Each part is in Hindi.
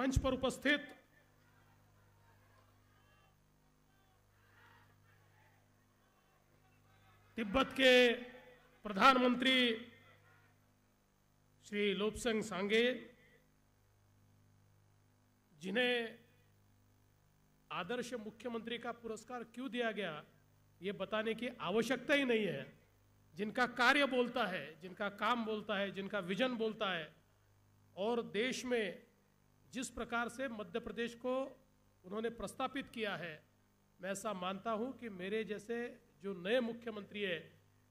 मंच पर उपस्थित तिब्बत के प्रधानमंत्री श्री लोपसंग सांगे जिन्हें आदर्श मुख्यमंत्री का पुरस्कार क्यों दिया गया ये बताने की आवश्यकता ही नहीं है जिनका कार्य बोलता है जिनका काम बोलता है जिनका विजन बोलता है और देश में जिस प्रकार से मध्य प्रदेश को उन्होंने प्रस्तापित किया है मैं ऐसा मानता हूं कि मेरे जैसे जो नए मुख्यमंत्री है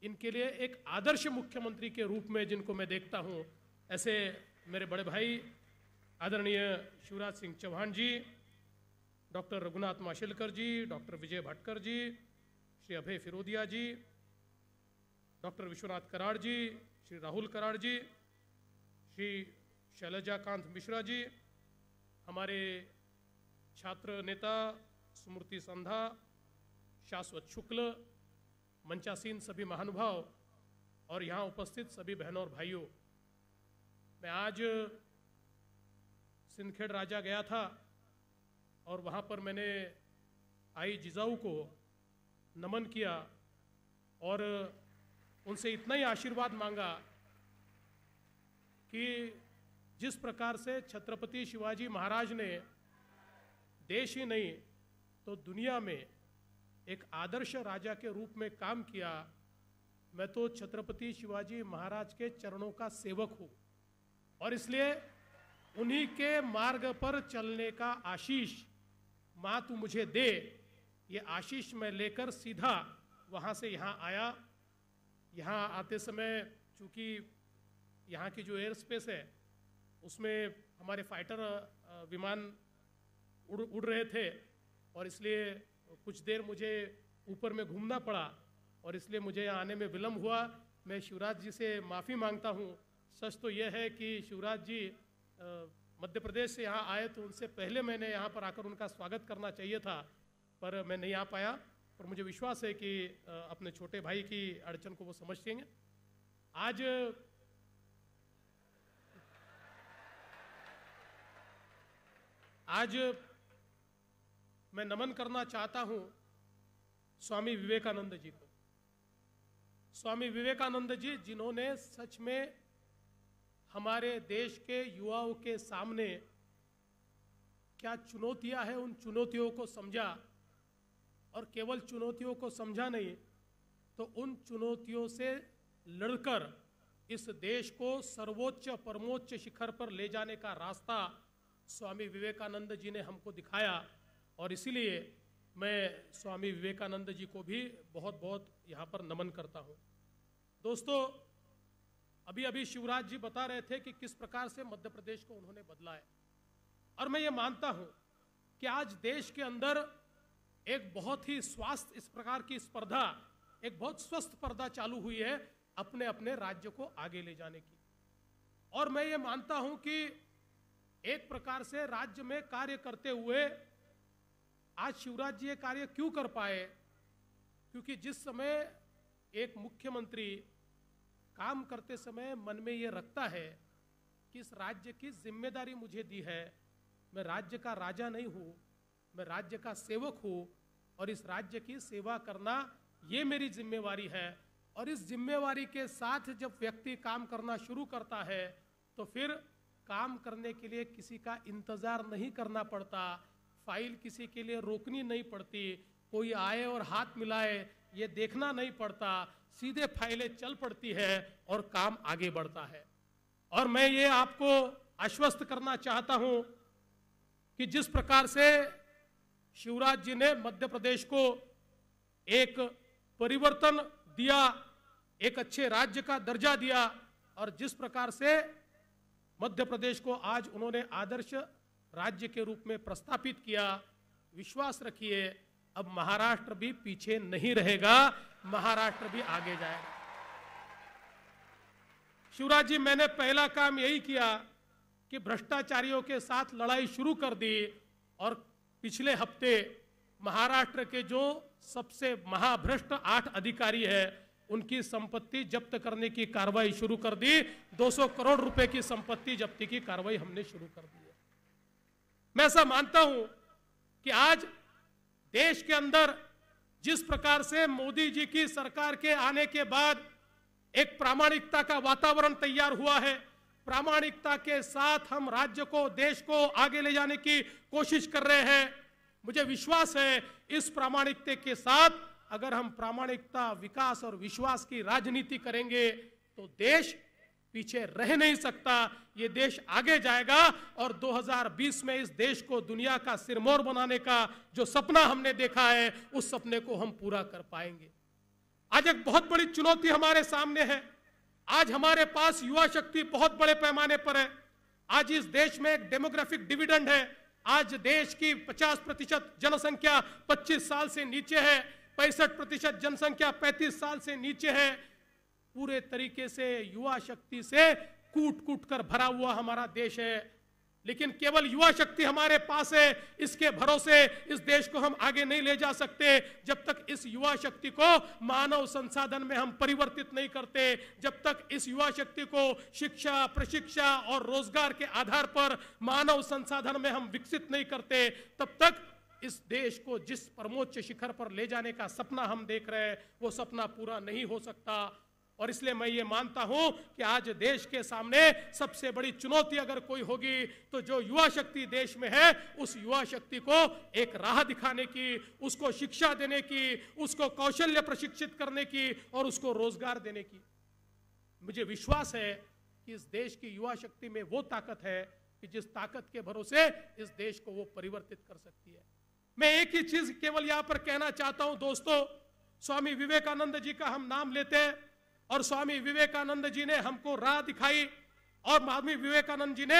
इनके लिए एक आदर्श मुख्यमंत्री के रूप में जिनको मैं देखता हूं ऐसे मेरे बड़े भाई आदरणीय Shivraj Singh Chouhan ji doctor Raghunath Mashelkar ji doctor Vijay Bhatkar ji Shri Abhay Firodia ji doctor Vishwanath Karad ji Shri Rahul Karad ji Shri Shailajakant Mishra ji हमारे छात्र नेता स्मृति संधा शाश्वत शुक्ल मंचासीन सभी महानुभाव और यहाँ उपस्थित सभी बहनों और भाइयों मैं आज सिंधखेड़ राजा गया था और वहाँ पर मैंने आई जिजाऊ को नमन किया और उनसे इतना ही आशीर्वाद मांगा कि जिस प्रकार से छत्रपति शिवाजी महाराज ने देश ही नहीं तो दुनिया में एक आदर्श राजा के रूप में काम किया मैं तो छत्रपति शिवाजी महाराज के चरणों का सेवक हूँ और इसलिए उन्हीं के मार्ग पर चलने का आशीष माँ तू मुझे दे ये आशीष मैं लेकर सीधा वहाँ से यहाँ आया यहाँ आते समय चूँकि यहाँ की जो एयर स्पेस है उसमें हमारे फाइटर विमान उड़ उड़ रहे थे और इसलिए कुछ देर मुझे ऊपर में घूमना पड़ा और इसलिए मुझे आने में विलम्ब हुआ मैं शिवराज जी से माफ़ी मांगता हूँ सच तो यह है कि शिवराज जी मध्य प्रदेश से यहाँ आए तो उनसे पहले मैंने यहाँ पर आकर उनका स्वागत करना चाहिए था पर मैं नहीं आ पाया पर मुझे विश्वास है कि अपने छोटे भाई की अड़चन को वो समझ आज आज मैं नमन करना चाहता हूं स्वामी विवेकानंद जी को स्वामी विवेकानंद जी जिन्होंने सच में हमारे देश के युवाओं के सामने क्या चुनौतियां हैं उन चुनौतियों को समझा और केवल चुनौतियों को समझा नहीं तो उन चुनौतियों से लड़कर इस देश को सर्वोच्च परमोच्च शिखर पर ले जाने का रास्ता स्वामी विवेकानंद जी ने हमको दिखाया और इसीलिए मैं स्वामी विवेकानंद जी को भी बहुत बहुत यहाँ पर नमन करता हूँ दोस्तों अभी अभी शिवराज जी बता रहे थे कि किस प्रकार से मध्य प्रदेश को उन्होंने बदला है और मैं ये मानता हूँ कि आज देश के अंदर एक बहुत ही स्वास्थ्य इस प्रकार की स्पर्धा एक बहुत स्वस्थ स्पर्धा चालू हुई है अपने अपने राज्य को आगे ले जाने की और मैं ये मानता हूँ कि एक प्रकार से राज्य में कार्य करते हुए आज शिवराज जी ये कार्य क्यों कर पाए क्योंकि जिस समय एक मुख्यमंत्री काम करते समय मन में ये रखता है कि इस राज्य की जिम्मेदारी मुझे दी है मैं राज्य का राजा नहीं हूँ मैं राज्य का सेवक हूँ और इस राज्य की सेवा करना ये मेरी जिम्मेवारी है और इस जिम्मेवारी के साथ जब व्यक्ति काम करना शुरू करता है तो फिर काम करने के लिए किसी का इंतज़ार नहीं करना पड़ता फाइल किसी के लिए रोकनी नहीं पड़ती कोई आए और हाथ मिलाए ये देखना नहीं पड़ता सीधे फाइलें चल पड़ती है और काम आगे बढ़ता है और मैं ये आपको आश्वस्त करना चाहता हूँ कि जिस प्रकार से शिवराज जी ने मध्य प्रदेश को एक परिवर्तन दिया एक अच्छे राज्य का दर्जा दिया और जिस प्रकार से मध्य प्रदेश को आज उन्होंने आदर्श राज्य के रूप में प्रस्तापित किया विश्वास रखिए अब महाराष्ट्र भी पीछे नहीं रहेगा महाराष्ट्र भी आगे जाएगा शिवराज जी मैंने पहला काम यही किया कि भ्रष्टाचारियों के साथ लड़ाई शुरू कर दी और पिछले हफ्ते महाराष्ट्र के जो सबसे महाभ्रष्ट आठ अधिकारी है उनकी संपत्ति जब्त करने की कार्रवाई शुरू कर दी 200 करोड़ रुपए की संपत्ति जब्ती की कार्रवाई हमने शुरू कर दी है मैं ऐसा मानता हूं कि आज देश के अंदर जिस प्रकार से मोदी जी की सरकार के आने के बाद एक प्रामाणिकता का वातावरण तैयार हुआ है प्रामाणिकता के साथ हम राज्य को देश को आगे ले जाने की कोशिश कर रहे हैं मुझे विश्वास है इस प्रामाणिकता के साथ अगर हम प्रामाणिकता विकास और विश्वास की राजनीति करेंगे तो देश पीछे रह नहीं सकता ये देश आगे जाएगा और 2020 में इस देश को दुनिया का सिरमौर बनाने का जो सपना हमने देखा है उस सपने को हम पूरा कर पाएंगे आज एक बहुत बड़ी चुनौती हमारे सामने है आज हमारे पास युवा शक्ति बहुत बड़े पैमाने पर है आज इस देश में एक डेमोग्राफिक डिविडेंड है आज देश की 50 प्रतिशत जनसंख्या 25 साल से नीचे है पैंसठ प्रतिशत जनसंख्या 35 साल से नीचे है पूरे तरीके से युवा शक्ति से कूट कूट कर भरा हुआ हमारा देश है लेकिन केवल युवा शक्ति हमारे पास है इसके भरोसे इस देश को हम आगे नहीं ले जा सकते जब तक इस युवा शक्ति को मानव संसाधन में हम परिवर्तित नहीं करते जब तक इस युवा शक्ति को शिक्षा प्रशिक्षा और रोजगार के आधार पर मानव संसाधन में हम विकसित नहीं करते तब तक इस देश को जिस परमोच्च शिखर पर ले जाने का सपना हम देख रहे हैं वो सपना पूरा नहीं हो सकता और इसलिए मैं ये मानता हूं कि आज देश के सामने सबसे बड़ी चुनौती अगर कोई होगी तो जो युवा शक्ति देश में है उस युवा शक्ति को एक राह दिखाने की उसको शिक्षा देने की उसको कौशल्य प्रशिक्षित करने की और उसको रोजगार देने की मुझे विश्वास है कि इस देश की युवा शक्ति में वो ताकत है कि जिस ताकत के भरोसे इस देश को वो परिवर्तित कर सकती है मैं एक ही चीज केवल यहां पर कहना चाहता हूं दोस्तों स्वामी विवेकानंद जी का हम नाम लेते हैं और स्वामी विवेकानंद जी ने हमको राह दिखाई और स्वामी विवेकानंद जी ने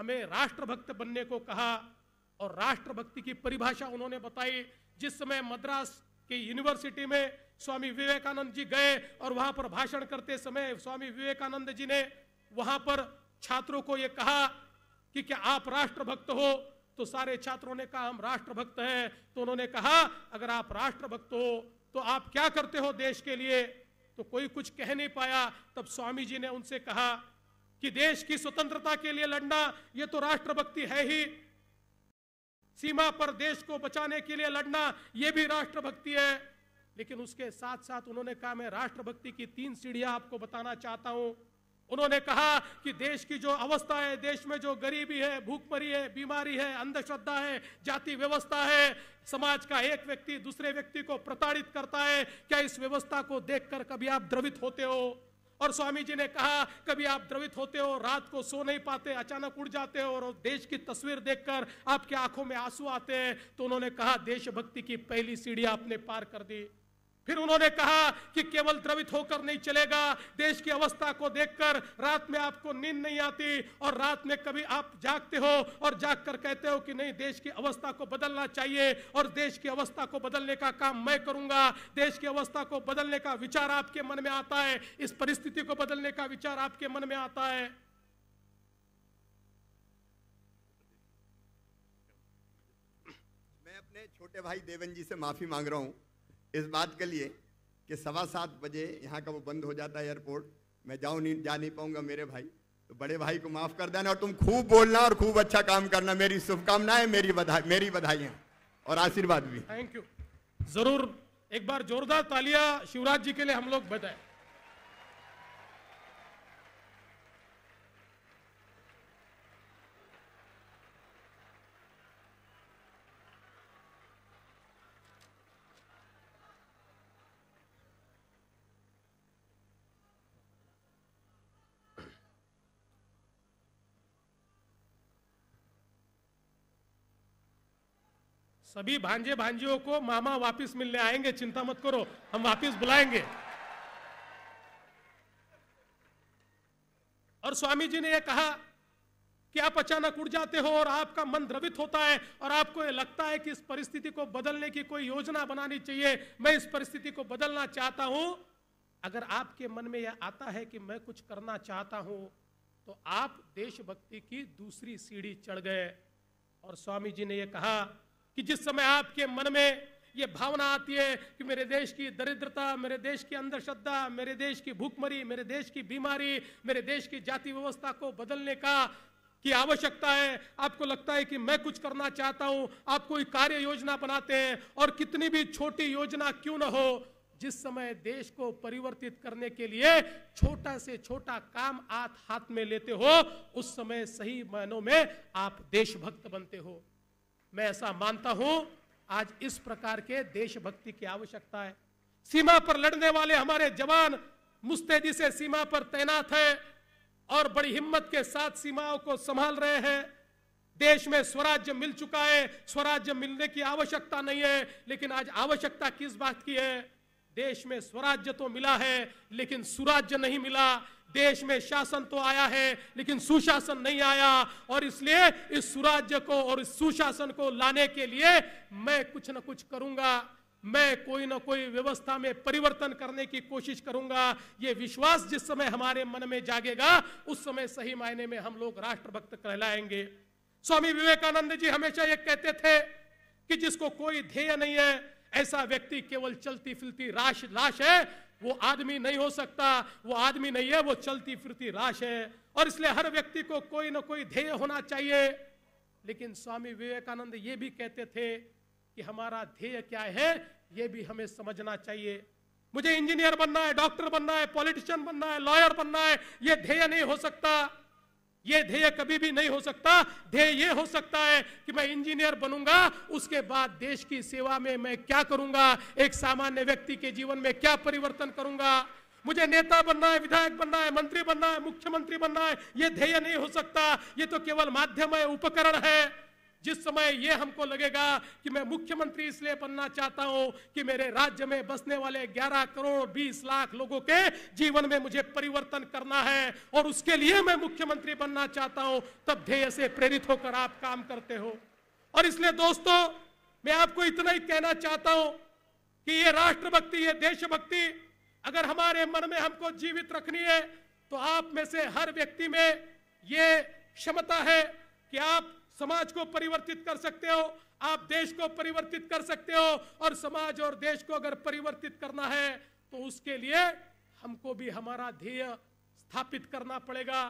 हमें राष्ट्रभक्त बनने को कहा और राष्ट्रभक्ति की परिभाषा उन्होंने बताई जिस समय मद्रास की यूनिवर्सिटी में स्वामी विवेकानंद जी गए और वहां पर भाषण करते समय स्वामी विवेकानंद जी ने वहां पर छात्रों को यह कहा कि क्या आप राष्ट्रभक्त हो तो सारे छात्रों ने कहा हम राष्ट्रभक्त हैं तो उन्होंने कहा अगर आप राष्ट्रभक्त हो तो आप क्या करते हो देश के लिए तो कोई कुछ कह नहीं पाया तब स्वामी जी ने उनसे कहा कि देश की स्वतंत्रता के लिए लड़ना यह तो राष्ट्रभक्ति है ही सीमा पर देश को बचाने के लिए लड़ना यह भी राष्ट्रभक्ति है लेकिन उसके साथ साथ उन्होंने कहा मैं राष्ट्रभक्ति की तीन सीढ़ियां आपको बताना चाहता हूं उन्होंने कहा कि देश की जो अवस्था है देश में जो गरीबी है भूखमरी है बीमारी है अंधश्रद्धा है जाति व्यवस्था है समाज का एक व्यक्ति दूसरे व्यक्ति को प्रताड़ित करता है क्या इस व्यवस्था को देखकर कभी आप द्रवित होते हो और स्वामी जी ने कहा कभी आप द्रवित होते हो रात को सो नहीं पाते अचानक उड़ जाते हो और देश की तस्वीर देखकर आपके आंखों में आंसू आते हैं तो उन्होंने कहा देशभक्ति की पहली सीढ़ी आपने पार कर दी फिर उन्होंने कहा कि केवल द्रवित होकर नहीं चलेगा देश की अवस्था को देखकर रात में आपको नींद नहीं आती और रात में कभी आप जागते हो और जाग कर कहते हो कि नहीं देश की अवस्था को बदलना चाहिए और देश की अवस्था को बदलने का काम मैं करूंगा देश की अवस्था को बदलने का विचार आपके मन में आता है इस परिस्थिति को बदलने का विचार आपके मन में आता है मैं अपने छोटे भाई देवन जी से माफी मांग रहा हूं इस बात के लिए कि सवा सात बजे यहाँ का वो बंद हो जाता है एयरपोर्ट मैं जाऊँ नहीं जा नहीं पाऊँगा मेरे भाई तो बड़े भाई को माफ़ कर देना और तुम खूब बोलना और खूब अच्छा काम करना मेरी शुभकामनाएं मेरी बधाई मेरी बधाइयाँ और आशीर्वाद भी थैंक यू ज़रूर एक बार जोरदार तालियां शिवराज जी के लिए हम लोग बताएं सभी भांजे भांजियों को मामा वापस मिलने आएंगे चिंता मत करो हम वापस बुलाएंगे और स्वामी जी ने यह कहा कि आप अचानक उड़ जाते हो और आपका मन द्रवित होता है और आपको यह लगता है कि इस परिस्थिति को बदलने की कोई योजना बनानी चाहिए मैं इस परिस्थिति को बदलना चाहता हूं अगर आपके मन में यह आता है कि मैं कुछ करना चाहता हूं तो आप देशभक्ति की दूसरी सीढ़ी चढ़ गए और स्वामी जी ने यह कहा कि जिस समय आपके मन में ये भावना आती है कि मेरे देश की दरिद्रता मेरे देश की अंधश्रद्धा मेरे देश की भूखमरी मेरे देश की बीमारी मेरे देश की जाति व्यवस्था को बदलने का की आवश्यकता है आपको लगता है कि मैं कुछ करना चाहता हूं आप कोई कार्य योजना बनाते हैं और कितनी भी छोटी योजना क्यों ना हो जिस समय देश को परिवर्तित करने के लिए छोटा से छोटा काम आप हाथ में लेते हो उस समय सही मायनों में आप देशभक्त बनते हो मैं ऐसा मानता हूं आज इस प्रकार के देशभक्ति की आवश्यकता है सीमा पर लड़ने वाले हमारे जवान मुस्तैदी से सीमा पर तैनात है और बड़ी हिम्मत के साथ सीमाओं को संभाल रहे हैं देश में स्वराज्य मिल चुका है स्वराज्य मिलने की आवश्यकता नहीं है लेकिन आज आवश्यकता किस बात की है देश में स्वराज्य तो मिला है लेकिन सुराज्य नहीं मिला देश में शासन तो आया है लेकिन सुशासन नहीं आया और इसलिए इस सुराज्य को और इस सुशासन को लाने के लिए मैं कुछ न कुछ करूंगा मैं कोई ना कोई व्यवस्था में परिवर्तन करने की कोशिश करूंगा ये विश्वास जिस समय हमारे मन में जागेगा उस समय सही मायने में हम लोग राष्ट्रभक्त कहलाएंगे स्वामी विवेकानंद जी हमेशा ये कहते थे कि जिसको कोई ध्येय नहीं है ऐसा व्यक्ति केवल चलती फिरती राश लाश है वो आदमी नहीं हो सकता वो आदमी नहीं है वो चलती फिरती राश है और इसलिए हर व्यक्ति को कोई ना कोई ध्येय होना चाहिए लेकिन स्वामी विवेकानंद ये भी कहते थे कि हमारा ध्येय क्या है ये भी हमें समझना चाहिए मुझे इंजीनियर बनना है डॉक्टर बनना है पॉलिटिशियन बनना है लॉयर बनना है ये ध्येय नहीं हो सकता ये ध्येय कभी भी नहीं हो सकता ध्येय ये हो सकता है कि मैं इंजीनियर बनूंगा उसके बाद देश की सेवा में मैं क्या करूंगा एक सामान्य व्यक्ति के जीवन में क्या परिवर्तन करूंगा मुझे नेता बनना है विधायक बनना है मंत्री बनना है मुख्यमंत्री बनना है ये ध्येय नहीं हो सकता ये तो केवल माध्यम है उपकरण है जिस समय ये हमको लगेगा कि मैं मुख्यमंत्री इसलिए बनना चाहता हूं कि मेरे राज्य में बसने वाले 11 करोड़ 20 लाख लोगों के जीवन में मुझे परिवर्तन करना है और उसके लिए मैं मुख्यमंत्री बनना चाहता हूं तब ध्येय से प्रेरित होकर आप काम करते हो और इसलिए दोस्तों मैं आपको इतना ही कहना चाहता हूं कि ये राष्ट्रभक्ति ये देशभक्ति अगर हमारे मन में हमको जीवित रखनी है तो आप में से हर व्यक्ति में ये क्षमता है कि आप समाज को परिवर्तित कर सकते हो आप देश को परिवर्तित कर सकते हो और समाज और देश को अगर परिवर्तित करना है तो उसके लिए हमको भी हमारा ध्येय स्थापित करना पड़ेगा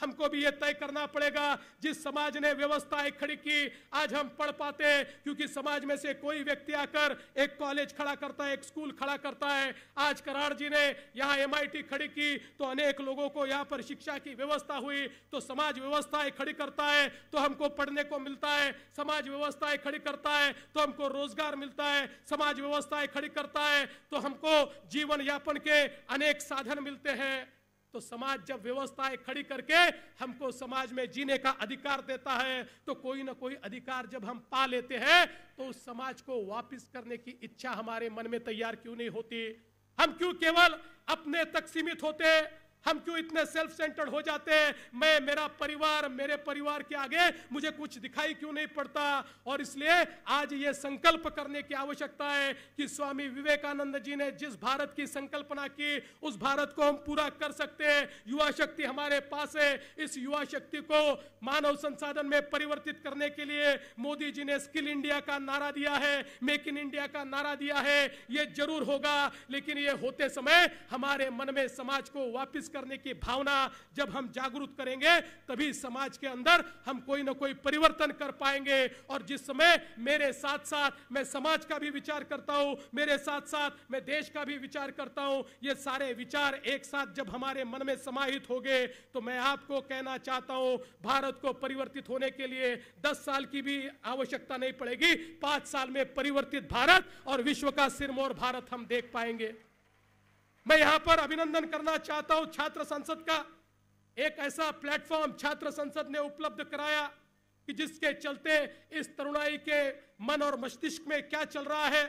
हमको भी ये तय करना पड़ेगा जिस समाज ने व्यवस्थाएं खड़ी की आज हम पढ़ पाते हैं क्योंकि समाज में से कोई व्यक्ति आकर एक कॉलेज खड़ा करता है एक स्कूल खड़ा करता है आज कराड़ जी ने यहाँ एम खड़ी की तो अनेक लोगों को यहाँ पर शिक्षा की व्यवस्था हुई तो समाज व्यवस्थाएं खड़ी करता है तो हमको पढ़ने को मिलता है समाज व्यवस्थाएं खड़ी करता है तो हमको रोजगार मिलता है समाज व्यवस्थाएं खड़ी करता है तो हमको जीवन यापन के अनेक साधन मिलते हैं तो समाज जब व्यवस्थाएं खड़ी करके हमको समाज में जीने का अधिकार देता है तो कोई ना कोई अधिकार जब हम पा लेते हैं तो उस समाज को वापस करने की इच्छा हमारे मन में तैयार क्यों नहीं होती हम क्यों केवल अपने तक सीमित होते हम क्यों इतने सेल्फ सेंटर्ड हो जाते हैं मैं मेरा परिवार मेरे परिवार के आगे मुझे कुछ दिखाई क्यों नहीं पड़ता और इसलिए आज ये संकल्प करने की आवश्यकता है कि स्वामी विवेकानंद जी ने जिस भारत की संकल्पना की उस भारत को हम पूरा कर सकते हैं युवा शक्ति हमारे पास है इस युवा शक्ति को मानव संसाधन में परिवर्तित करने के लिए मोदी जी ने स्किल इंडिया का नारा दिया है मेक इन इंडिया का नारा दिया है ये जरूर होगा लेकिन ये होते समय हमारे मन में समाज को वापिस करने की भावना जब हम जागरूक करेंगे तभी समाज के अंदर हम कोई ना कोई परिवर्तन कर पाएंगे और जिस समय मेरे साथ साथ मैं समाज का भी विचार करता हूँ मेरे साथ साथ मैं देश का भी विचार करता हूँ ये सारे विचार एक साथ जब हमारे मन में समाहित हो गए तो मैं आपको कहना चाहता हूँ भारत को परिवर्तित होने के लिए दस साल की भी आवश्यकता नहीं पड़ेगी पाँच साल में परिवर्तित भारत और विश्व का सिरमौर भारत हम देख पाएंगे मैं यहां पर अभिनंदन करना चाहता हूं छात्र संसद का एक ऐसा प्लेटफॉर्म छात्र संसद ने उपलब्ध कराया कि जिसके चलते इस तरुणाई के मन और मस्तिष्क में क्या चल रहा है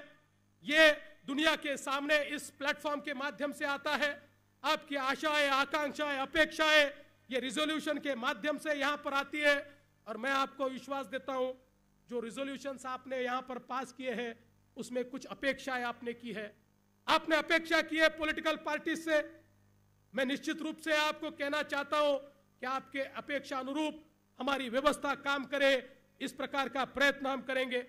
ये दुनिया के सामने इस प्लेटफॉर्म के माध्यम से आता है आपकी आशाएं आकांक्षाएं अपेक्षाएं ये रिजोल्यूशन के माध्यम से यहाँ पर आती है और मैं आपको विश्वास देता हूँ जो रिजोल्यूशन आपने यहाँ पर पास किए हैं उसमें कुछ अपेक्षाएं आपने की है आपने अपेक्षा की है पॉलिटिकल पार्टी से मैं निश्चित रूप से आपको कहना चाहता हूं कि आपके अपेक्षा अनुरूप हमारी व्यवस्था काम करे इस प्रकार का प्रयत्न हम करेंगे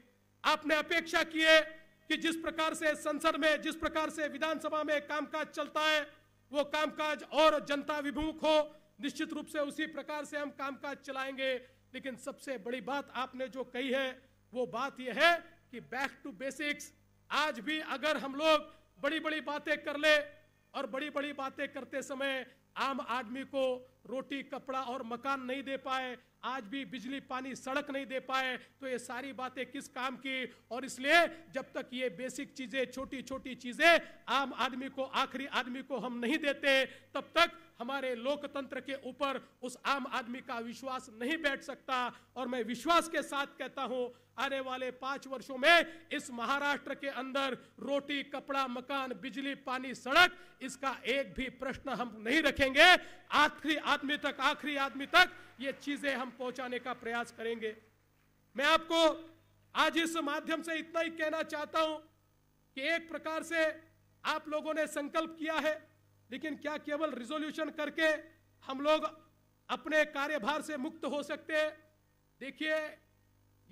आपने अपेक्षा की है कि जिस प्रकार से संसद में जिस प्रकार से विधानसभा में कामकाज चलता है वो कामकाज और जनता विभूख हो निश्चित रूप से उसी प्रकार से हम कामकाज चलाएंगे लेकिन सबसे बड़ी बात आपने जो कही है वो बात यह है कि बैक टू बेसिक्स आज भी अगर हम लोग बड़ी बड़ी बातें कर ले और बड़ी बड़ी बातें करते समय आम आदमी को रोटी कपड़ा और मकान नहीं दे पाए आज भी बिजली पानी सड़क नहीं दे पाए तो ये सारी बातें किस काम की और इसलिए जब तक ये बेसिक चीजें छोटी छोटी चीजें आम आदमी को आखिरी आदमी को हम नहीं देते तब तक हमारे लोकतंत्र के ऊपर उस आम आदमी का विश्वास नहीं बैठ सकता और मैं विश्वास के साथ कहता हूं आने वाले पांच वर्षों में इस महाराष्ट्र के अंदर रोटी कपड़ा मकान बिजली पानी सड़क इसका एक भी प्रश्न हम नहीं रखेंगे आखिरी आदमी तक आखिरी आदमी तक ये चीजें हम पहुंचाने का प्रयास करेंगे मैं आपको आज इस माध्यम से इतना ही कहना चाहता हूं कि एक प्रकार से आप लोगों ने संकल्प किया है लेकिन क्या केवल रिजोल्यूशन करके हम लोग अपने कार्यभार से मुक्त हो सकते देखिए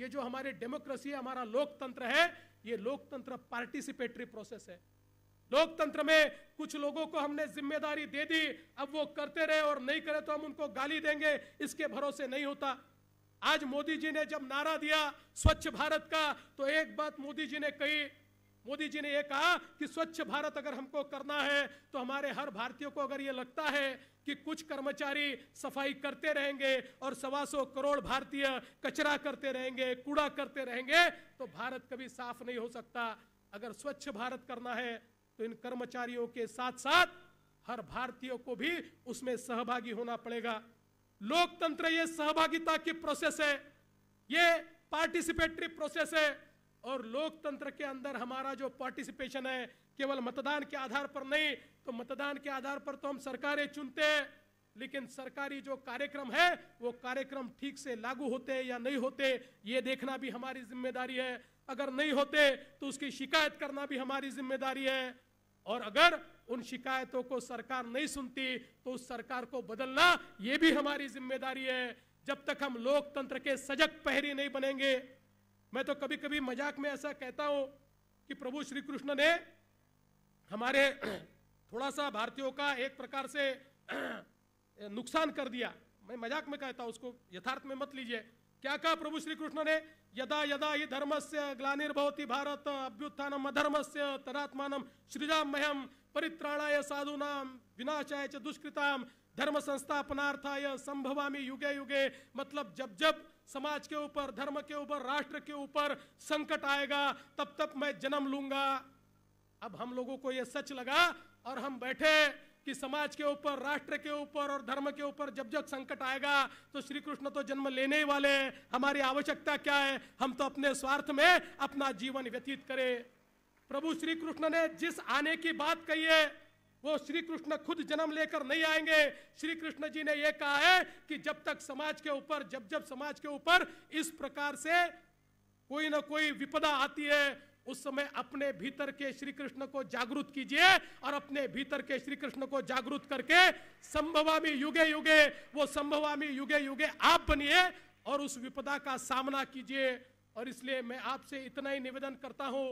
ये जो हमारे डेमोक्रेसी हमारा लोकतंत्र है ये लोकतंत्र पार्टिसिपेटरी प्रोसेस है लोकतंत्र में कुछ लोगों को हमने जिम्मेदारी दे दी अब वो करते रहे और नहीं करे तो हम उनको गाली देंगे इसके भरोसे नहीं होता आज मोदी जी ने जब नारा दिया स्वच्छ भारत का तो एक बात मोदी जी ने कही मोदी जी ने यह कहा कि स्वच्छ भारत अगर हमको करना है तो हमारे हर भारतीय को अगर ये लगता है कि कुछ कर्मचारी सफाई करते रहेंगे और सवा सौ करोड़ भारतीय कचरा करते रहेंगे कूड़ा करते रहेंगे तो भारत कभी साफ नहीं हो सकता अगर स्वच्छ भारत करना है तो इन कर्मचारियों के साथ साथ हर भारतीय को भी उसमें सहभागी होना पड़ेगा लोकतंत्र ये सहभागिता की प्रोसेस है ये पार्टिसिपेटरी प्रोसेस है और लोकतंत्र के अंदर हमारा जो पार्टिसिपेशन है केवल मतदान के आधार पर नहीं तो मतदान के आधार पर तो हम सरकारें चुनते हैं लेकिन सरकारी जो कार्यक्रम है वो कार्यक्रम ठीक से लागू होते या नहीं होते ये देखना भी हमारी जिम्मेदारी है अगर नहीं होते तो उसकी शिकायत करना भी हमारी जिम्मेदारी है और अगर उन शिकायतों को सरकार नहीं सुनती तो उस सरकार को बदलना ये भी हमारी जिम्मेदारी है जब तक हम लोकतंत्र के सजग पहरी नहीं बनेंगे मैं तो कभी कभी मजाक में ऐसा कहता हूं कि प्रभु श्री कृष्ण ने हमारे थोड़ा सा भारतीयों का एक प्रकार से नुकसान कर दिया मैं मजाक में कहता हूं उसको यथार्थ में मत लीजिए क्या कहा प्रभु श्री कृष्ण ने यदा यदा ही धर्म से ग्लानिर्भवति भारत अभ्युत्थान अधर्म से तदात्मान श्रीजा महम परित्राणाय साधुनाम विनाशाय च दुष्कृताम धर्म संस्थापनार्थाय संभवामी युगे युगे मतलब जब जब समाज के ऊपर धर्म के ऊपर राष्ट्र के ऊपर संकट आएगा तब तक मैं जन्म लूंगा अब हम लोगों को यह सच लगा और हम बैठे कि समाज के ऊपर राष्ट्र के ऊपर और धर्म के ऊपर जब जब संकट आएगा तो श्री कृष्ण तो जन्म लेने ही वाले हैं हमारी आवश्यकता क्या है हम तो अपने स्वार्थ में अपना जीवन व्यतीत करें प्रभु श्री कृष्ण ने जिस आने की बात कही है वो श्री कृष्ण खुद जन्म लेकर नहीं आएंगे श्री कृष्ण जी ने यह कहा है कि जब तक समाज के ऊपर जब जब समाज के ऊपर इस प्रकार से कोई ना कोई विपदा आती है उस समय अपने भीतर के श्री कृष्ण को जागृत कीजिए और अपने भीतर के श्री कृष्ण को जागृत करके संभवामी युगे युगे वो संभवामी युगे युगे आप बनिए और उस विपदा का सामना कीजिए और इसलिए मैं आपसे इतना ही निवेदन करता हूं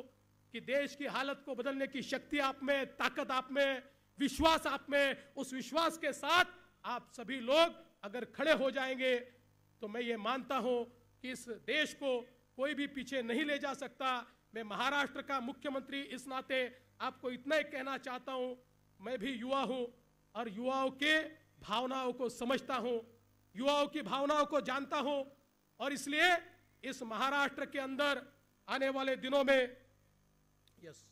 कि देश की हालत को बदलने की शक्ति आप में ताकत आप में विश्वास आप में उस विश्वास के साथ आप सभी लोग अगर खड़े हो जाएंगे तो मैं ये मानता हूं कि इस देश को कोई भी पीछे नहीं ले जा सकता मैं महाराष्ट्र का मुख्यमंत्री इस नाते आपको इतना ही कहना चाहता हूं मैं भी युवा हूं और युवाओं के भावनाओं को समझता हूं युवाओं की भावनाओं को जानता हूं और इसलिए इस महाराष्ट्र के अंदर आने वाले दिनों में यस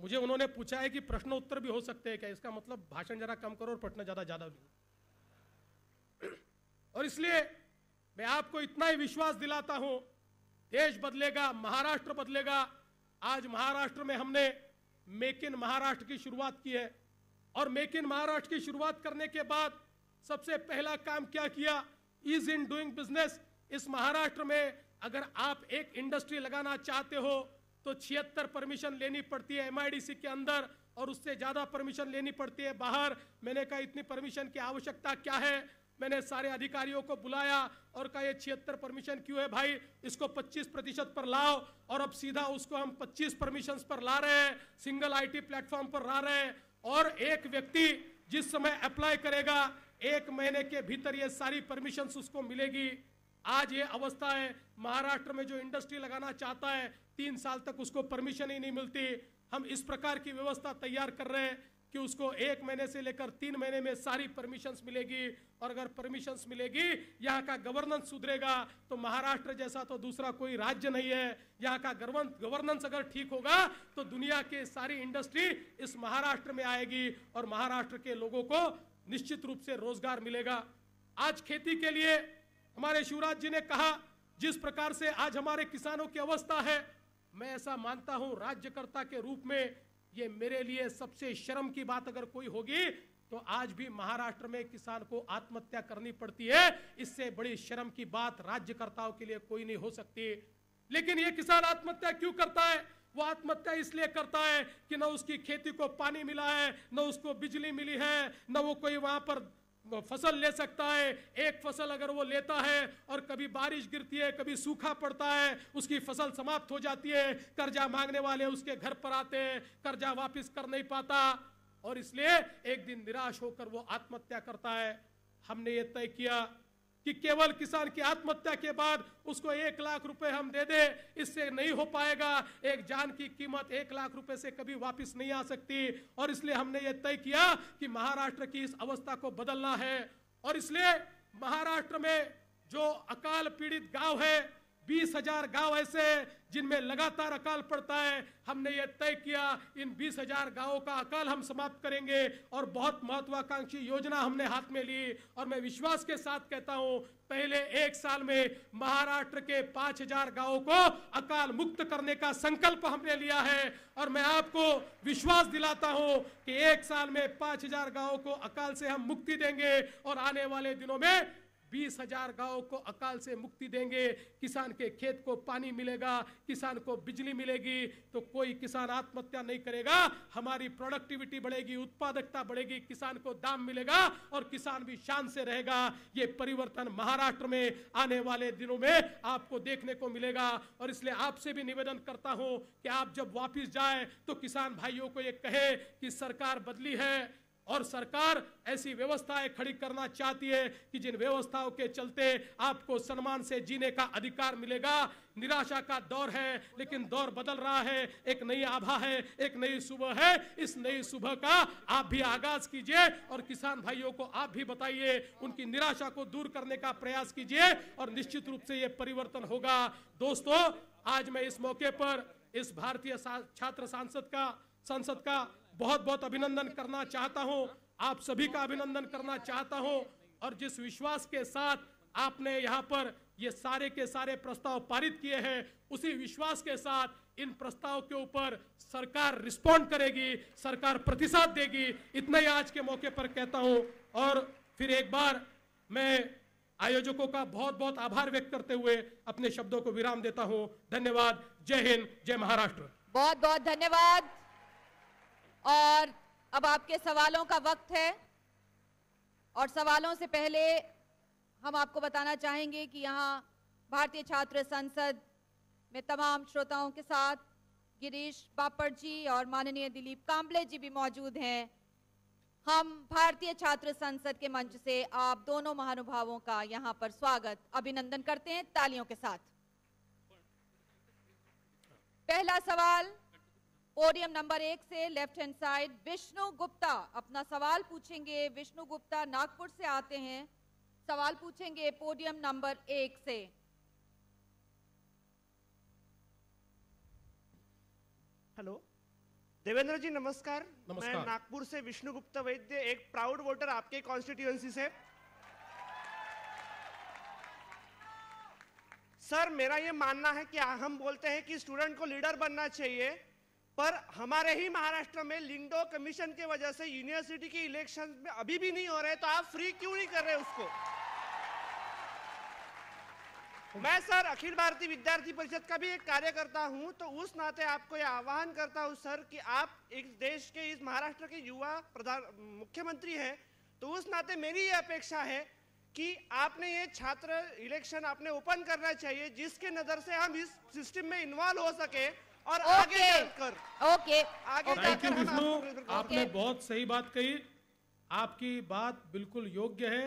मुझे उन्होंने पूछा है कि प्रश्न उत्तर भी हो सकते हैं क्या इसका मतलब भाषण जरा कम करो और प्रश्न ज़्यादा ज़्यादा लिखो और इसलिए मैं आपको इतना ही विश्वास दिलाता हूं देश बदलेगा महाराष्ट्र बदलेगा आज महाराष्ट्र में हमने मेक इन महाराष्ट्र की शुरुआत की है और मेक इन महाराष्ट्र की शुरुआत करने के बाद सबसे पहला काम क्या किया इज इन डूइंग बिजनेस इस महाराष्ट्र में अगर आप एक इंडस्ट्री लगाना चाहते हो तो छिहत्तर परमिशन लेनी पड़ती है एमआईडीसी के अंदर और उससे ज़्यादा परमिशन लेनी पड़ती है बाहर मैंने कहा इतनी परमिशन की आवश्यकता क्या है मैंने सारे अधिकारियों को बुलाया और कहा ये छिहत्तर परमिशन क्यों है भाई इसको 25 प्रतिशत पर लाओ और अब सीधा उसको हम 25 परमिशंस पर ला रहे हैं सिंगल आईटी प्लेटफॉर्म पर ला रहे हैं और एक व्यक्ति जिस समय अप्लाई करेगा एक महीने के भीतर ये सारी परमिशंस उसको मिलेगी आज ये अवस्था है महाराष्ट्र में जो इंडस्ट्री लगाना चाहता है तीन साल तक उसको परमिशन ही नहीं मिलती हम इस प्रकार की व्यवस्था तैयार कर रहे हैं कि उसको एक महीने से लेकर तीन महीने में सारी परमिशंस मिलेगी और अगर परमिशंस मिलेगी यहाँ का गवर्नेंस सुधरेगा तो महाराष्ट्र जैसा तो दूसरा कोई राज्य नहीं है यहाँ का गवर्नेंस अगर ठीक होगा तो दुनिया के सारी इंडस्ट्री इस महाराष्ट्र में आएगी और महाराष्ट्र के लोगों को निश्चित रूप से रोजगार मिलेगा आज खेती के लिए हमारे शिवराज जी ने कहा जिस प्रकार से आज हमारे किसानों की अवस्था है मैं ऐसा मानता हूं राज्यकर्ता के रूप में ये मेरे लिए सबसे शर्म की बात अगर कोई होगी तो आज भी महाराष्ट्र में किसान को आत्महत्या करनी पड़ती है इससे बड़ी शर्म की बात राज्यकर्ताओं के लिए कोई नहीं हो सकती लेकिन ये किसान आत्महत्या क्यों करता है वो आत्महत्या इसलिए करता है कि न उसकी खेती को पानी मिला है न उसको बिजली मिली है न वो कोई वहां पर फसल ले सकता है एक फसल अगर वो लेता है और कभी बारिश गिरती है कभी सूखा पड़ता है उसकी फसल समाप्त हो जाती है कर्जा मांगने वाले उसके घर पर आते हैं कर्जा वापस कर नहीं पाता और इसलिए एक दिन निराश होकर वो आत्महत्या करता है हमने ये तय किया कि केवल किसान की आत्महत्या के बाद उसको एक लाख रुपए हम दे दें इससे नहीं हो पाएगा एक जान की कीमत एक लाख रुपए से कभी वापस नहीं आ सकती और इसलिए हमने ये तय किया कि महाराष्ट्र की इस अवस्था को बदलना है और इसलिए महाराष्ट्र में जो अकाल पीड़ित गांव है बीस हजार गाँव ऐसे जिनमें लगातार अकाल पड़ता है हमने ये तय किया इन बीस हजार गाँवों का अकाल हम समाप्त करेंगे और बहुत महत्वाकांक्षी योजना हमने हाथ में ली और मैं विश्वास के साथ कहता हूँ पहले एक साल में महाराष्ट्र के पांच हजार गाँवों को अकाल मुक्त करने का संकल्प हमने लिया है और मैं आपको विश्वास दिलाता हूँ कि एक साल में पांच हजार को अकाल से हम मुक्ति देंगे और आने वाले दिनों में बीस हजार गाँव को अकाल से मुक्ति देंगे किसान के खेत को पानी मिलेगा किसान को बिजली मिलेगी तो कोई किसान आत्महत्या नहीं करेगा हमारी प्रोडक्टिविटी बढ़ेगी उत्पादकता बढ़ेगी किसान को दाम मिलेगा और किसान भी शान से रहेगा ये परिवर्तन महाराष्ट्र में आने वाले दिनों में आपको देखने को मिलेगा और इसलिए आपसे भी निवेदन करता हूँ कि आप जब वापिस जाए तो किसान भाइयों को ये कहे कि सरकार बदली है और सरकार ऐसी व्यवस्थाएं खड़ी करना चाहती है कि जिन व्यवस्थाओं के चलते आपको सम्मान से जीने का अधिकार मिलेगा निराशा का दौर है लेकिन दौर बदल रहा है एक नई आभा है एक नई सुबह है इस नई सुबह का आप भी आगाज कीजिए और किसान भाइयों को आप भी बताइए उनकी निराशा को दूर करने का प्रयास कीजिए और निश्चित रूप से ये परिवर्तन होगा दोस्तों आज मैं इस मौके पर इस भारतीय छात्र सांसद का संसद का बहुत बहुत अभिनंदन करना चाहता हूं आप सभी का अभिनंदन करना चाहता हूं और जिस विश्वास के साथ आपने यहाँ पर ये सारे के सारे प्रस्ताव पारित किए हैं उसी विश्वास के साथ इन प्रस्ताव के ऊपर सरकार रिस्पॉन्ड करेगी सरकार प्रतिसाद देगी इतना ही आज के मौके पर कहता हूं और फिर एक बार मैं आयोजकों का बहुत बहुत आभार व्यक्त करते हुए अपने शब्दों को विराम देता हूं धन्यवाद जय हिंद जय महाराष्ट्र बहुत बहुत धन्यवाद और अब आपके सवालों का वक्त है और सवालों से पहले हम आपको बताना चाहेंगे कि यहाँ भारतीय छात्र संसद में तमाम श्रोताओं के साथ गिरीश बापड़ जी और माननीय दिलीप कांबले जी भी मौजूद हैं हम भारतीय छात्र संसद के मंच से आप दोनों महानुभावों का यहाँ पर स्वागत अभिनंदन करते हैं तालियों के साथ पहला सवाल पोडियम नंबर एक से left hand side Vishnu Gupta अपना सवाल पूछेंगे विष्णु गुप्ता नागपुर से आते हैं सवाल पूछेंगे पोडियम नंबर एक से हेलो देवेंद्र जी नमस्कार, नमस्कार। मैं नागपुर से विष्णु गुप्ता वैद्य एक प्राउड वोटर आपके कॉन्स्टिट्यूएंसी से सर मेरा ये मानना है कि हम बोलते हैं कि स्टूडेंट को लीडर बनना चाहिए पर हमारे ही महाराष्ट्र में लिंडो कमीशन की वजह से यूनिवर्सिटी के इलेक्शन में अभी भी नहीं हो रहे तो आप फ्री क्यों नहीं कर रहे उसको मैं सर अखिल भारतीय विद्यार्थी परिषद का भी एक कार्यकर्ता हूं तो उस नाते आपको यह आह्वान करता हूं सर कि आप इस देश के इस महाराष्ट्र के युवा प्रधान मुख्यमंत्री हैं तो उस नाते मेरी यह अपेक्षा है कि आपने ये छात्र इलेक्शन आपने ओपन करना चाहिए जिसके नज़र से हम इस सिस्टम में इन्वॉल्व हो सके और आगे चलकर ओके आगे थैंक यू विष्णु आपने बहुत सही बात कही आपकी बात बिल्कुल योग्य है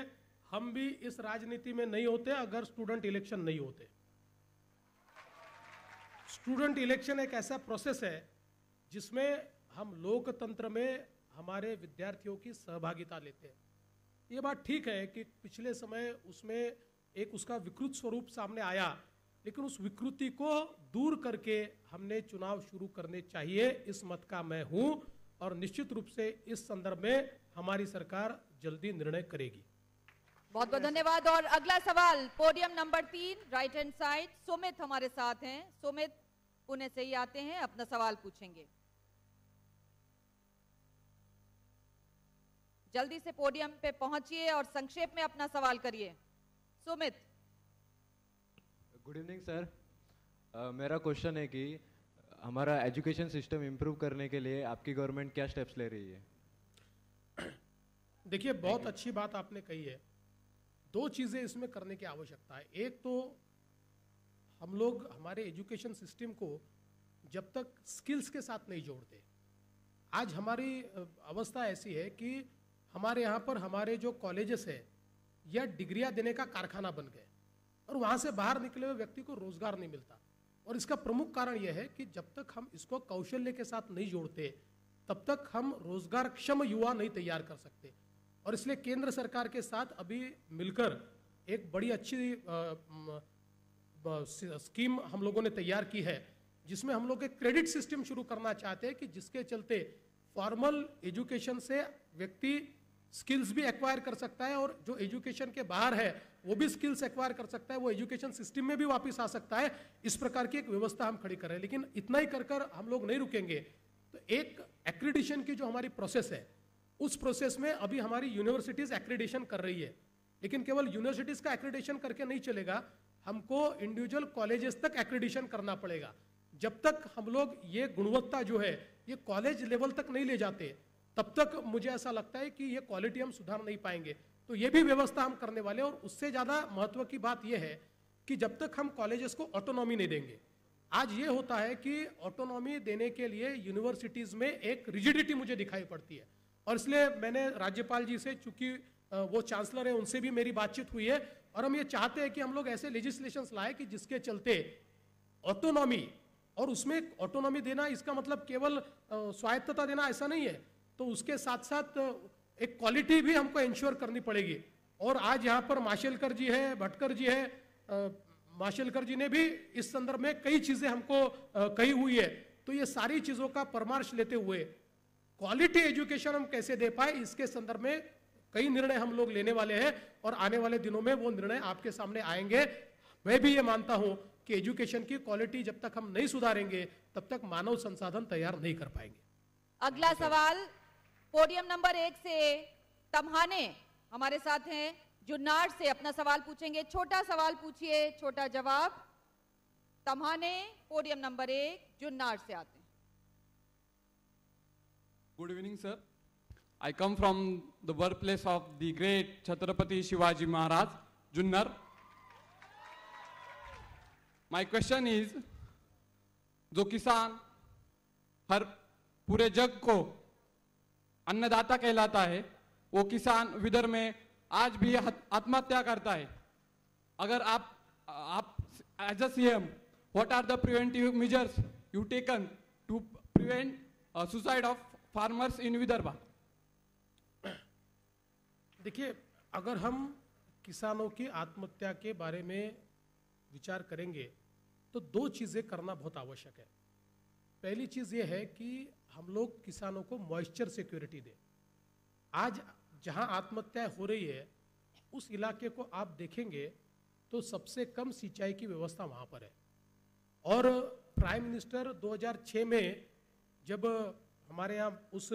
हम भी इस राजनीति में नहीं होते अगर स्टूडेंट इलेक्शन नहीं होते स्टूडेंट इलेक्शन एक ऐसा प्रोसेस है जिसमें हम लोकतंत्र में हमारे विद्यार्थियों की सहभागिता लेते हैं ये बात ठीक है कि पिछले समय उसमें एक उसका विकृत स्वरूप सामने आया लेकिन उस विकृति को दूर करके हमने चुनाव शुरू करने चाहिए इस मत का मैं हूं और निश्चित रूप से इस संदर्भ में हमारी सरकार जल्दी निर्णय करेगी बहुत बहुत धन्यवाद और अगला सवाल पोडियम नंबर तीन राइट हैंड साइड सुमित हमारे साथ हैं सुमित पुणे से ही आते हैं अपना सवाल पूछेंगे जल्दी से पोडियम पे पहुंचिए और संक्षेप में अपना सवाल करिए सुमित गुड इवनिंग सर मेरा क्वेश्चन है कि हमारा एजुकेशन सिस्टम इम्प्रूव करने के लिए आपकी गवर्नमेंट क्या स्टेप्स ले रही है देखिए बहुत अच्छी बात आपने कही है दो चीज़ें इसमें करने की आवश्यकता है एक तो हम लोग हमारे एजुकेशन सिस्टम को जब तक स्किल्स के साथ नहीं जोड़ते आज हमारी अवस्था ऐसी है कि हमारे यहाँ पर हमारे जो कॉलेजेस है या डिग्रियाँ देने का कारखाना बन गए और वहां से बाहर निकले हुए व्यक्ति को रोजगार नहीं मिलता और इसका प्रमुख कारण यह है कि जब तक हम इसको कौशल्य के साथ नहीं जोड़ते तब तक हम रोजगार क्षम युवा नहीं तैयार कर सकते और इसलिए केंद्र सरकार के साथ अभी मिलकर एक बड़ी अच्छी स्कीम हम लोगों ने तैयार की है जिसमें हम लोग एक क्रेडिट सिस्टम शुरू करना चाहते हैं कि जिसके चलते फॉर्मल एजुकेशन से व्यक्ति स्किल्स भी एक्वायर कर सकता है और जो एजुकेशन के बाहर है वो भी स्किल्स एक्वायर कर सकता है वो एजुकेशन सिस्टम में भी वापस आ सकता है इस प्रकार की एक व्यवस्था हम खड़ी कर रहे हैं लेकिन इतना ही कर कर हम लोग नहीं रुकेंगे तो एक एक्रीडिशन की जो हमारी प्रोसेस है उस प्रोसेस में अभी हमारी यूनिवर्सिटीज एक्रीडेशन कर रही है लेकिन केवल यूनिवर्सिटीज का एक्रीडेशन करके नहीं चलेगा हमको इंडिविजुअल कॉलेजेस तक एक्रीडेशन करना पड़ेगा जब तक हम लोग ये गुणवत्ता जो है ये कॉलेज लेवल तक नहीं ले जाते तब तक मुझे ऐसा लगता है कि ये क्वालिटी हम सुधार नहीं पाएंगे तो ये भी व्यवस्था हम करने वाले और उससे ज़्यादा महत्व की बात यह है कि जब तक हम कॉलेजेस को ऑटोनॉमी नहीं देंगे आज ये होता है कि ऑटोनॉमी देने के लिए यूनिवर्सिटीज़ में एक रिजिडिटी मुझे दिखाई पड़ती है और इसलिए मैंने राज्यपाल जी से चूंकि वो चांसलर है उनसे भी मेरी बातचीत हुई है और हम ये चाहते हैं कि हम लोग ऐसे लेजिस्लेशन लाए कि जिसके चलते ऑटोनॉमी और उसमें ऑटोनॉमी देना इसका मतलब केवल स्वायत्तता देना ऐसा नहीं है तो उसके साथ साथ एक क्वालिटी भी हमको इंश्योर करनी पड़ेगी और आज यहाँ पर माशेलकर जी है भटकर जी है माशेलकर जी ने भी इस संदर्भ में कई चीज़ें हमको कही हुई है तो ये सारी चीज़ों का परामर्श लेते हुए क्वालिटी एजुकेशन हम कैसे दे पाए इसके संदर्भ में कई निर्णय हम लोग लेने वाले हैं और आने वाले दिनों में वो निर्णय आपके सामने आएंगे मैं भी ये मानता हूं कि एजुकेशन की क्वालिटी जब तक हम नहीं सुधारेंगे तब तक मानव संसाधन तैयार नहीं कर पाएंगे अगला सवाल पोडियम नंबर एक से तमहाने हमारे साथ हैं जुन्नार से अपना सवाल पूछेंगे छोटा सवाल पूछिए छोटा जवाब तमहाने पोडियम नंबर एक जुन्नार से आते हैं good evening sir I come from the work place of the great Chhatrapati Shivaji Maharaj Junnar my question is जो किसान हर पूरे जग को अन्नदाता कहलाता है वो किसान विदर में आज भी आत्महत्या करता है अगर आप आप as a C M what are the preventive measures you taken to prevent suicide of farmers in Vidarbha देखिए अगर हम किसानों की आत्महत्या के बारे में विचार करेंगे तो दो चीज़ें करना बहुत आवश्यक है पहली चीज़ ये है कि हम लोग किसानों को मॉइस्चर सिक्योरिटी दें आज जहां आत्महत्या हो रही है उस इलाके को आप देखेंगे तो सबसे कम सिंचाई की व्यवस्था वहां पर है और प्राइम मिनिस्टर 2006 में जब हमारे यहाँ उस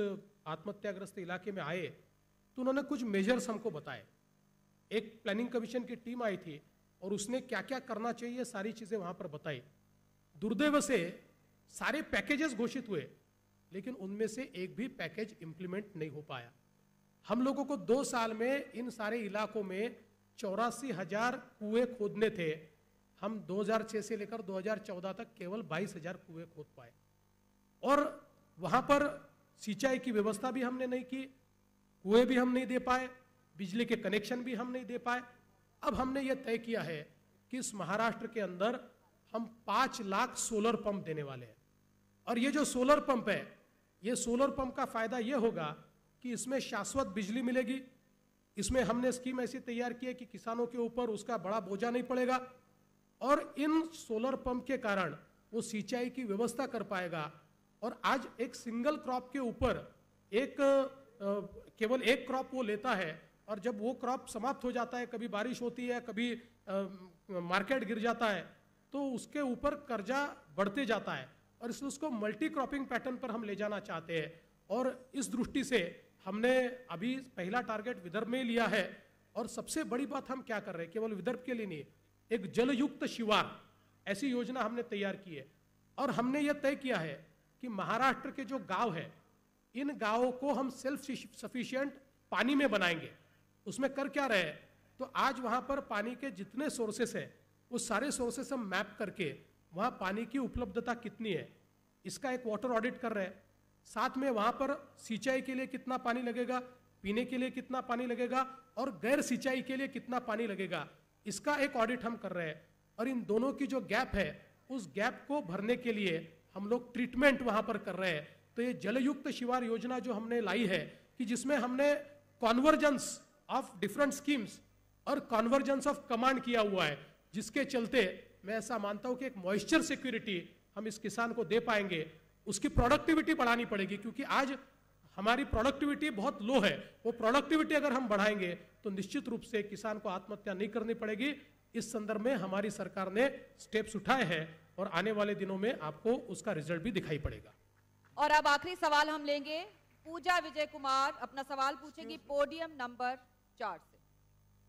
आत्महत्याग्रस्त इलाके में आए तो उन्होंने कुछ मेजर्स हमको बताए एक प्लानिंग कमीशन की टीम आई थी और उसने क्या क्या करना चाहिए सारी चीज़ें वहाँ पर बताई दुर्दैव से सारे पैकेजेस घोषित हुए लेकिन उनमें से एक भी पैकेज इंप्लीमेंट नहीं हो पाया हम लोगों को दो साल में इन सारे इलाकों में चौरासी हजार कुएं खोदने थे हम 2006 से लेकर 2014 तक केवल बाईस हजार कुएं खोद पाए और वहां पर सिंचाई की व्यवस्था भी हमने नहीं की कुएं भी हम नहीं दे पाए बिजली के कनेक्शन भी हम नहीं दे पाए अब हमने ये तय किया है कि इस महाराष्ट्र के अंदर हम पांच लाख सोलर पंप देने वाले हैं और ये जो सोलर पंप है ये सोलर पंप का फायदा ये होगा कि इसमें शाश्वत बिजली मिलेगी इसमें हमने स्कीम ऐसी तैयार की है कि किसानों के ऊपर उसका बड़ा बोझा नहीं पड़ेगा और इन सोलर पंप के कारण वो सिंचाई की व्यवस्था कर पाएगा और आज एक सिंगल क्रॉप के ऊपर एक केवल एक क्रॉप वो लेता है और जब वो क्रॉप समाप्त हो जाता है कभी बारिश होती है कभी मार्केट गिर जाता है तो उसके ऊपर कर्जा बढ़ते जाता है और इसलिए उसको मल्टी क्रॉपिंग पैटर्न पर हम ले जाना चाहते हैं और इस दृष्टि से हमने अभी पहला टारगेट विदर्भ में लिया है और सबसे बड़ी बात हम क्या कर रहे हैं केवल विदर्भ के लिए नहीं एक जलयुक्त शिवार ऐसी योजना हमने तैयार की है और हमने यह तय किया है कि महाराष्ट्र के जो गांव है इन गांवों को हम सेल्फ सफिशियंट पानी में बनाएंगे उसमें कर क्या रहे तो आज वहां पर पानी के जितने सोर्सेस हैं उस सारे सोर्सेस हम मैप करके वहाँ पानी की उपलब्धता कितनी है इसका एक वाटर ऑडिट कर रहे हैं साथ में वहाँ पर सिंचाई के लिए कितना पानी लगेगा पीने के लिए कितना पानी लगेगा और गैर सिंचाई के लिए कितना पानी लगेगा इसका एक ऑडिट हम कर रहे हैं और इन दोनों की जो गैप है उस गैप को भरने के लिए हम लोग ट्रीटमेंट वहाँ पर कर रहे हैं तो ये जलयुक्त शिवार योजना जो हमने लाई है कि जिसमें हमने कॉन्वर्जेंस ऑफ डिफरेंट स्कीम्स और कॉन्वर्जेंस ऑफ कमांड किया हुआ है जिसके चलते मैं ऐसा मानता हूं कि एक मॉइस्चर सिक्योरिटी हम इस किसान को दे पाएंगे उसकी प्रोडक्टिविटी बढ़ानी पड़ेगी क्योंकि आज हमारी प्रोडक्टिविटी बहुत लो है वो प्रोडक्टिविटी अगर हम बढ़ाएंगे तो निश्चित रूप से किसान को आत्महत्या नहीं करनी पड़ेगी इस संदर्भ में हमारी सरकार ने स्टेप्स उठाए हैं और आने वाले दिनों में आपको उसका रिजल्ट भी दिखाई पड़ेगा और अब आखिरी सवाल हम लेंगे पूजा विजय कुमार अपना सवाल पूछेगी पोडियम नंबर चार से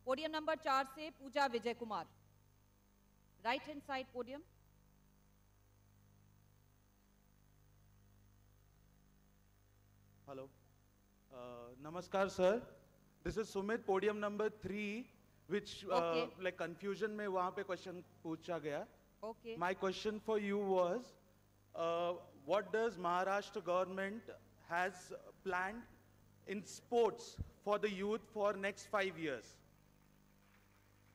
पोडियम नंबर चार से पूजा विजय Kumar right hand side podium. Hello. Uh, namaskar sir. This is Sumit, podium number three, which uh, like confusion may वहाँ पे question पूछा gaya. Okay. My question for you was, uh, what does Maharashtra government has planned in sports for the youth for next five years?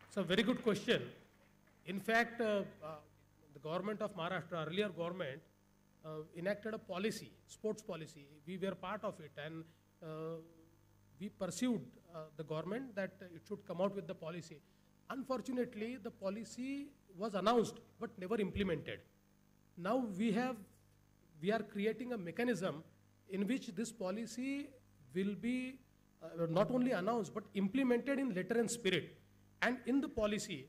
It's a very good question. In fact, uh, uh, the government of Maharashtra, earlier government, uh, enacted a policy, sports policy. We were part of it and we pursued the government that it should come out with the policy. Unfortunately, the policy was announced but never implemented. Now we have, we are creating a mechanism in which this policy will be uh, not only announced but implemented in letter and spirit. And in the policy,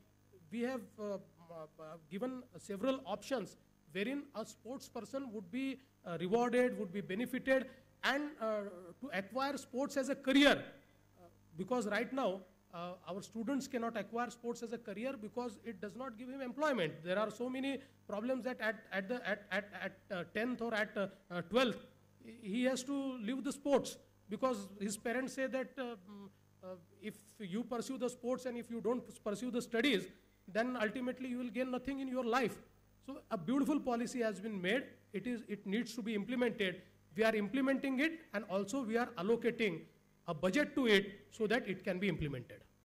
we have uh, uh, uh, given several options wherein a sports person would be rewarded, would be benefited and to acquire sports as a career because right now uh, our students cannot acquire sports as a career because it does not give him employment. There are so many problems that at, at the at, at, at uh, 10th or at uh, 12th, he has to leave the sports because his parents say that mm, if you pursue the sports and if you don't pursue the studies, then ultimately you will gain nothing in your life. So a beautiful policy has been made. It is it needs to be implemented. We are implementing it and also we are allocating a budget to it so that it can be implemented.